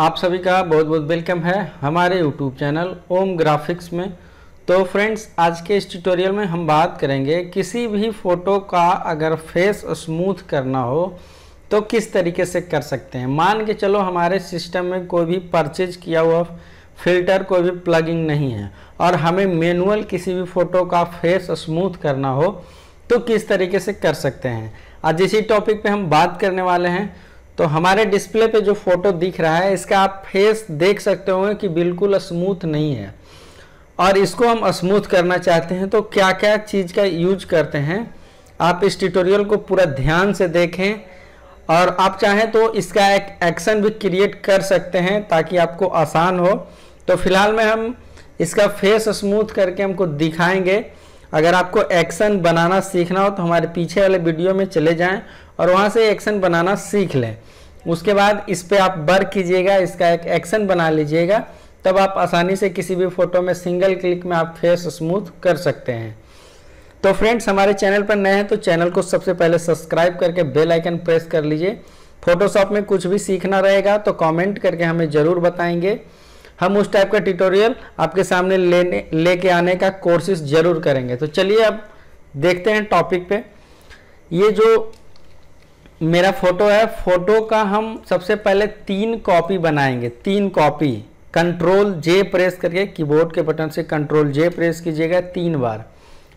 आप सभी का बहुत बहुत वेलकम है हमारे YouTube चैनल ओम ग्राफिक्स में तो फ्रेंड्स आज के इस ट्यूटोरियल में हम बात करेंगे किसी भी फ़ोटो का अगर फेस स्मूथ करना हो तो किस तरीके से कर सकते हैं मान के चलो हमारे सिस्टम में कोई भी परचेज किया हुआ फिल्टर कोई भी प्लगिंग नहीं है और हमें मैनुअल किसी भी फ़ोटो का फेस स्मूथ करना हो तो किस तरीके से कर सकते हैं आज इसी टॉपिक पे हम बात करने वाले हैं तो हमारे डिस्प्ले पे जो फोटो दिख रहा है इसका आप फेस देख सकते होंगे कि बिल्कुल स्मूथ नहीं है और इसको हम स्मूथ करना चाहते हैं तो क्या क्या चीज़ का यूज करते हैं आप इस ट्यूटोरियल को पूरा ध्यान से देखें और आप चाहें तो इसका एक एक्शन भी क्रिएट कर सकते हैं ताकि आपको आसान हो तो फिलहाल में हम इसका फेस स्मूथ करके हमको दिखाएंगे अगर आपको एक्शन बनाना सीखना हो तो हमारे पीछे वाले वीडियो में चले जाएं और वहाँ से एक्शन बनाना सीख लें उसके बाद इस पर आप वर्क कीजिएगा इसका एक एक्शन बना लीजिएगा तब आप आसानी से किसी भी फोटो में सिंगल क्लिक में आप फेस स्मूथ कर सकते हैं तो फ्रेंड्स हमारे चैनल पर नए हैं तो चैनल को सबसे पहले सब्सक्राइब करके बेल आइकन प्रेस कर लीजिए फोटोशॉप में कुछ भी सीखना रहेगा तो कमेंट करके हमें ज़रूर बताएंगे हम उस टाइप का ट्यूटोरियल आपके सामने लेने लेके आने का कोर्सेज ज़रूर करेंगे तो चलिए अब देखते हैं टॉपिक पे ये जो मेरा फोटो है फोटो का हम सबसे पहले तीन कॉपी बनाएंगे तीन कॉपी कंट्रोल जे प्रेस करके कीबोर्ड के बटन से कंट्रोल जे प्रेस कीजिएगा तीन बार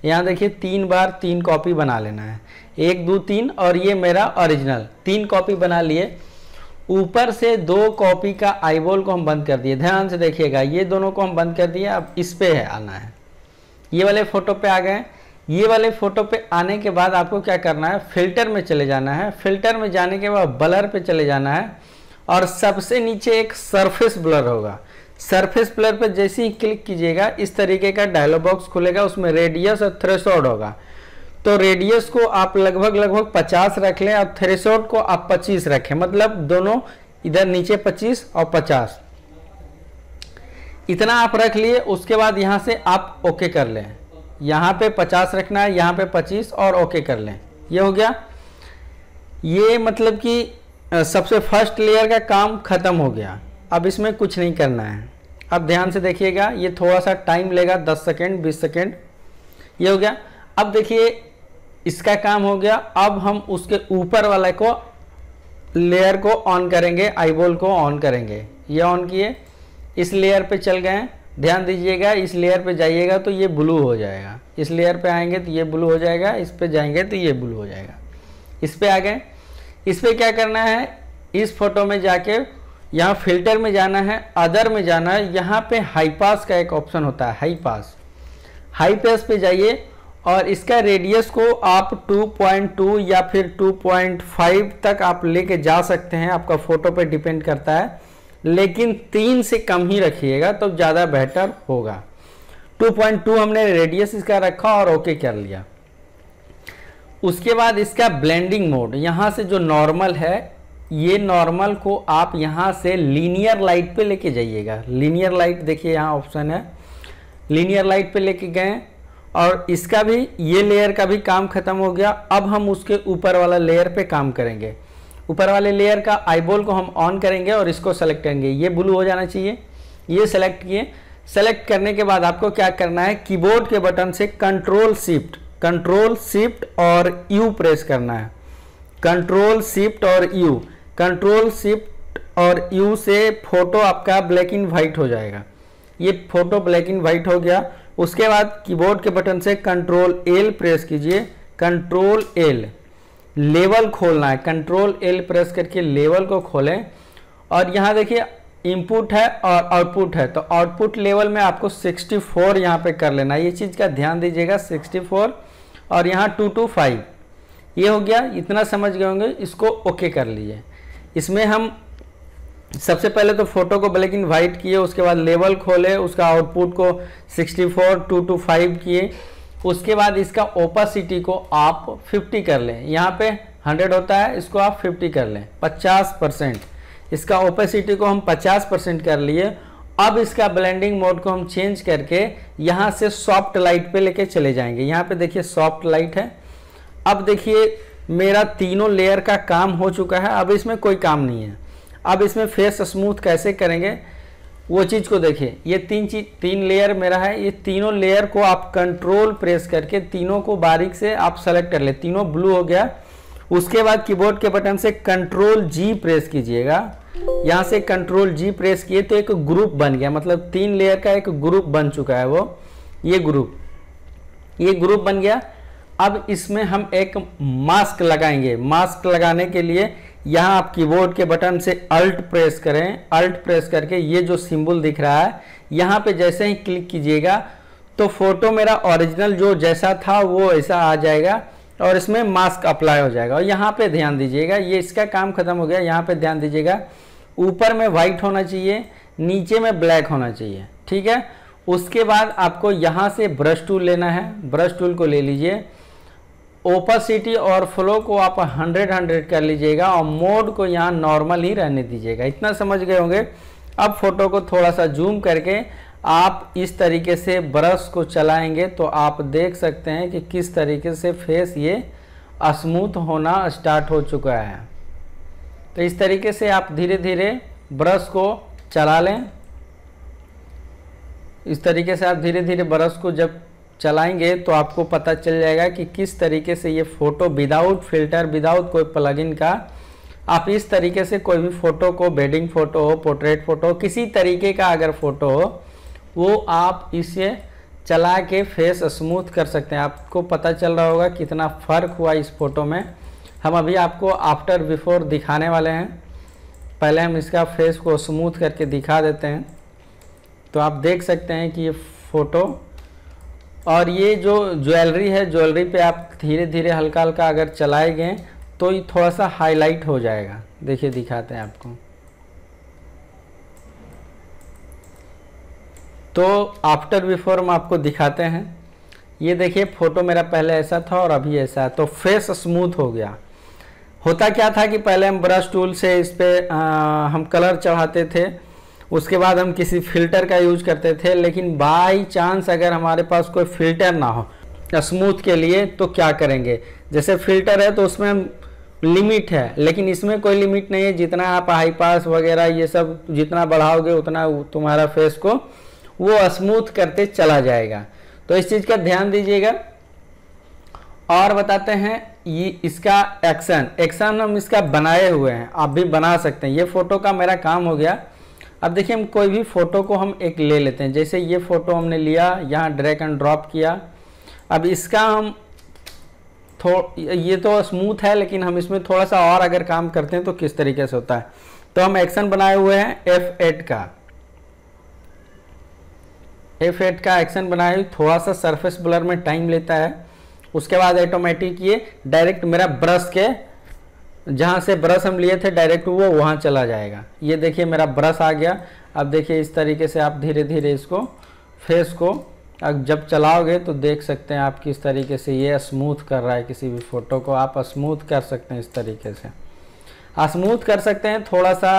यहाँ देखिए तीन बार तीन कॉपी बना लेना है एक दो तीन और ये मेरा ओरिजिनल तीन कॉपी बना लिए ऊपर से दो कॉपी का आईबॉल को हम बंद कर दिए ध्यान से देखिएगा ये दोनों को हम बंद कर दिए अब इस पर है आना है ये वाले फ़ोटो पे आ गए ये वाले फ़ोटो पे आने के बाद आपको क्या करना है फिल्टर में चले जाना है फिल्टर में जाने के बाद ब्लर पे चले जाना है और सबसे नीचे एक सरफेस ब्लर होगा सरफेस ब्लर पर जैसे ही क्लिक कीजिएगा इस तरीके का डायलॉग बॉक्स खुलेगा उसमें रेडियस और थ्रेसोड होगा तो रेडियस को आप लगभग लगभग 50 रख लें और थ्रेसोड को आप 25 रखें मतलब दोनों इधर नीचे 25 और 50 इतना आप रख लिए उसके बाद यहाँ से आप ओके कर लें यहाँ पे पचास रखना है यहाँ पे पच्चीस और ओके कर लें ये हो गया ये मतलब कि सबसे फर्स्ट लेयर का काम ख़त्म हो गया अब इसमें कुछ नहीं करना है अब ध्यान से देखिएगा ये थोड़ा सा टाइम लेगा दस सेकेंड बीस सेकेंड ये हो गया अब देखिए इसका काम हो गया अब हम उसके ऊपर वाले को लेयर को ऑन करेंगे आईबोल को ऑन करेंगे ये ऑन किए इस लेयर पे चल गए हैं ध्यान दीजिएगा इस लेयर पे जाइएगा तो ये ब्लू हो जाएगा इस लेयर पे आएंगे तो ये ब्लू हो जाएगा इस पे जाएंगे तो ये ब्लू हो जाएगा इस पे आ गए इस पे क्या करना है इस फोटो में जाके यहाँ फिल्टर में जाना है अदर में जाना है यहाँ पे हाई पास का एक ऑप्शन होता है हाई पास हाई पास पे जाइए और इसका रेडियस को आप 2.2 या फिर 2.5 तक आप लेके जा सकते हैं आपका फ़ोटो पे डिपेंड करता है लेकिन तीन से कम ही रखिएगा तो ज़्यादा बेटर होगा 2.2 हमने रेडियस इसका रखा और ओके कर लिया उसके बाद इसका ब्लेंडिंग मोड यहाँ से जो नॉर्मल है ये नॉर्मल को आप यहाँ से लीनियर लाइट पे लेके जाइएगा लीनियर लाइट देखिए यहाँ ऑप्शन है लीनियर लाइट पे लेके गए और इसका भी ये लेयर का भी काम खत्म हो गया अब हम उसके ऊपर वाला लेयर पे काम करेंगे ऊपर वाले लेयर का आईबॉल को हम ऑन करेंगे और इसको सेलेक्ट करेंगे ये ब्लू हो जाना चाहिए ये सेलेक्ट किए सेलेक्ट करने के बाद आपको क्या करना है कीबोर्ड के बटन से कंट्रोल शिफ्ट कंट्रोल शिफ्ट और यू प्रेस करना है कंट्रोल शिफ्ट और यू कंट्रोल शिफ्ट और यू से फोटो आपका ब्लैक एंड वाइट हो जाएगा ये फोटो ब्लैक एंड वाइट हो गया उसके बाद कीबोर्ड के बटन से कंट्रोल एल प्रेस कीजिए कंट्रोल एल लेवल खोलना है कंट्रोल एल प्रेस करके लेवल को खोलें और यहाँ देखिए इनपुट है और आउटपुट है तो आउटपुट लेवल में आपको 64 फोर यहाँ पर कर लेना ये चीज़ का ध्यान दीजिएगा 64 और यहाँ टू टू फाइव ये हो गया इतना समझ गए होंगे इसको ओके कर लीजिए इसमें हम सबसे पहले तो फोटो को ब्लैक एंड वाइट किए उसके बाद लेवल खोले उसका आउटपुट को 64 फोर टू टू फाइव किए उसके बाद इसका ओपासिटी को आप 50 कर लें यहाँ पे 100 होता है इसको आप 50 कर लें 50 परसेंट इसका ओपासिटी को हम 50 परसेंट कर लिए अब इसका ब्लेंडिंग मोड को हम चेंज करके यहाँ से सॉफ्ट लाइट पे लेके चले जाएंगे यहाँ पे देखिए सॉफ्ट लाइट है अब देखिए मेरा तीनों लेयर का काम हो चुका है अब इसमें कोई काम नहीं है अब इसमें फेस स्मूथ कैसे करेंगे वो चीज़ को देखिए ये तीन चीज तीन लेयर मेरा है ये तीनों लेयर को आप कंट्रोल प्रेस करके तीनों को बारीक से आप सेलेक्ट कर ले तीनों ब्लू हो गया उसके बाद कीबोर्ड के बटन से कंट्रोल जी प्रेस कीजिएगा यहाँ से कंट्रोल जी प्रेस किए तो एक ग्रुप बन गया मतलब तीन लेयर का एक ग्रुप बन चुका है वो ये ग्रुप ये ग्रुप बन गया अब इसमें हम एक मास्क लगाएंगे मास्क लगाने के लिए यहाँ आप कीबोर्ड के बटन से अल्ट प्रेस करें अल्ट प्रेस करके ये जो सिंबल दिख रहा है यहाँ पे जैसे ही क्लिक कीजिएगा तो फोटो मेरा ओरिजिनल जो जैसा था वो ऐसा आ जाएगा और इसमें मास्क अप्लाई हो जाएगा और यहाँ पे ध्यान दीजिएगा ये इसका काम खत्म हो गया यहाँ पे ध्यान दीजिएगा ऊपर में वाइट होना चाहिए नीचे में ब्लैक होना चाहिए ठीक है उसके बाद आपको यहाँ से ब्रश टूल लेना है ब्रश टूल को ले लीजिए ओपासिटी और फ्लो को आप 100 100 कर लीजिएगा और मोड को यहाँ नॉर्मल ही रहने दीजिएगा इतना समझ गए होंगे अब फोटो को थोड़ा सा जूम करके आप इस तरीके से ब्रश को चलाएंगे तो आप देख सकते हैं कि किस तरीके से फेस ये स्मूथ होना स्टार्ट हो चुका है तो इस तरीके से आप धीरे धीरे ब्रश को चला लें इस तरीके से आप धीरे धीरे ब्रश को जब चलाएंगे तो आपको पता चल जाएगा कि किस तरीके से ये फ़ोटो विदाउट फिल्टर विदाउट कोई प्लगइन का आप इस तरीके से कोई भी फ़ोटो को वेडिंग फ़ोटो हो पोर्ट्रेट फ़ोटो हो किसी तरीके का अगर फ़ोटो हो वो आप इसे चला के फेस स्मूथ कर सकते हैं आपको पता चल रहा होगा कितना फ़र्क हुआ इस फ़ोटो में हम अभी आपको आफ्टर बिफोर दिखाने वाले हैं पहले हम इसका फेस को स्मूथ करके दिखा देते हैं तो आप देख सकते हैं कि ये फ़ोटो और ये जो ज्वेलरी है ज्वेलरी पे आप धीरे धीरे हल्का हल्का अगर चलाए गए तो ये थोड़ा सा हाईलाइट हो जाएगा देखिए दिखाते हैं आपको तो आफ्टर बिफोर हम आपको दिखाते हैं ये देखिए फ़ोटो मेरा पहले ऐसा था और अभी ऐसा है तो फेस स्मूथ हो गया होता क्या था कि पहले हम ब्रश टूल से इस पर हम कलर चढ़ाते थे उसके बाद हम किसी फिल्टर का यूज करते थे लेकिन बाई चांस अगर हमारे पास कोई फिल्टर ना हो स्मूथ के लिए तो क्या करेंगे जैसे फिल्टर है तो उसमें लिमिट है लेकिन इसमें कोई लिमिट नहीं है जितना आप हाई पास वगैरह ये सब जितना बढ़ाओगे उतना तुम्हारा फेस को वो स्मूथ करते चला जाएगा तो इस चीज़ का ध्यान दीजिएगा और बताते हैं ये इसका एक्शन एक्शन हम इसका बनाए हुए हैं आप भी बना सकते हैं ये फ़ोटो का मेरा काम हो गया अब देखिए हम कोई भी फ़ोटो को हम एक ले लेते हैं जैसे ये फ़ोटो हमने लिया यहाँ ड्रैग एंड ड्रॉप किया अब इसका हम थो ये तो स्मूथ है लेकिन हम इसमें थोड़ा सा और अगर काम करते हैं तो किस तरीके से होता है तो हम एक्शन बनाए हुए हैं एफ एट का एफ एट का एक्शन बनाए थोड़ा सा सरफेस ब्लर में टाइम लेता है उसके बाद ऑटोमेटिक ये डायरेक्ट मेरा ब्रश के जहाँ से ब्रश हम लिए थे डायरेक्ट वो वहाँ चला जाएगा ये देखिए मेरा ब्रश आ गया अब देखिए इस तरीके से आप धीरे धीरे इसको फेस को अब जब चलाओगे तो देख सकते हैं आप किस तरीके से ये स्मूथ कर रहा है किसी भी फ़ोटो को आप स्मूथ कर सकते हैं इस तरीके से स्मूथ कर सकते हैं थोड़ा सा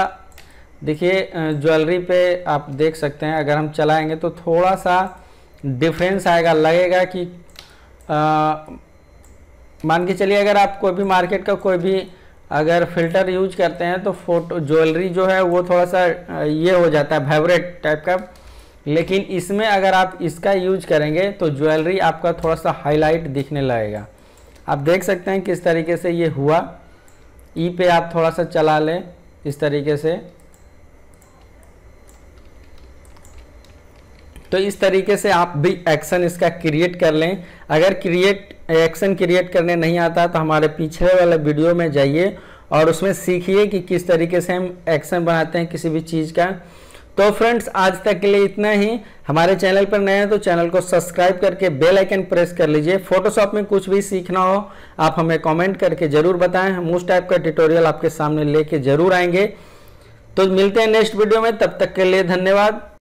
देखिए ज्वेलरी पे आप देख सकते हैं अगर हम चलाएंगे तो थोड़ा सा डिफरेंस आएगा लगेगा कि मान के चलिए अगर आप कोई भी मार्केट का कोई भी अगर फिल्टर यूज करते हैं तो फोटो ज्वेलरी जो है वो थोड़ा सा ये हो जाता है वाइब्रेट टाइप का लेकिन इसमें अगर आप इसका यूज करेंगे तो ज्वेलरी आपका थोड़ा सा हाईलाइट दिखने लगेगा आप देख सकते हैं किस तरीके से ये हुआ ई पे आप थोड़ा सा चला लें इस तरीके से तो इस तरीके से आप भी एक्शन इसका क्रिएट कर लें अगर क्रिएट एक्शन क्रिएट करने नहीं आता तो हमारे पिछले वाले वीडियो में जाइए और उसमें सीखिए कि किस तरीके से हम एक्शन बनाते हैं किसी भी चीज़ का तो फ्रेंड्स आज तक के लिए इतना ही हमारे चैनल पर नए हैं तो चैनल को सब्सक्राइब करके बेल आइकन प्रेस कर लीजिए फोटोशॉप में कुछ भी सीखना हो आप हमें कमेंट करके ज़रूर बताएं हम उस टाइप का ट्यूटोरियल आपके सामने लेके ज़रूर आएंगे तो मिलते हैं नेक्स्ट वीडियो में तब तक के लिए धन्यवाद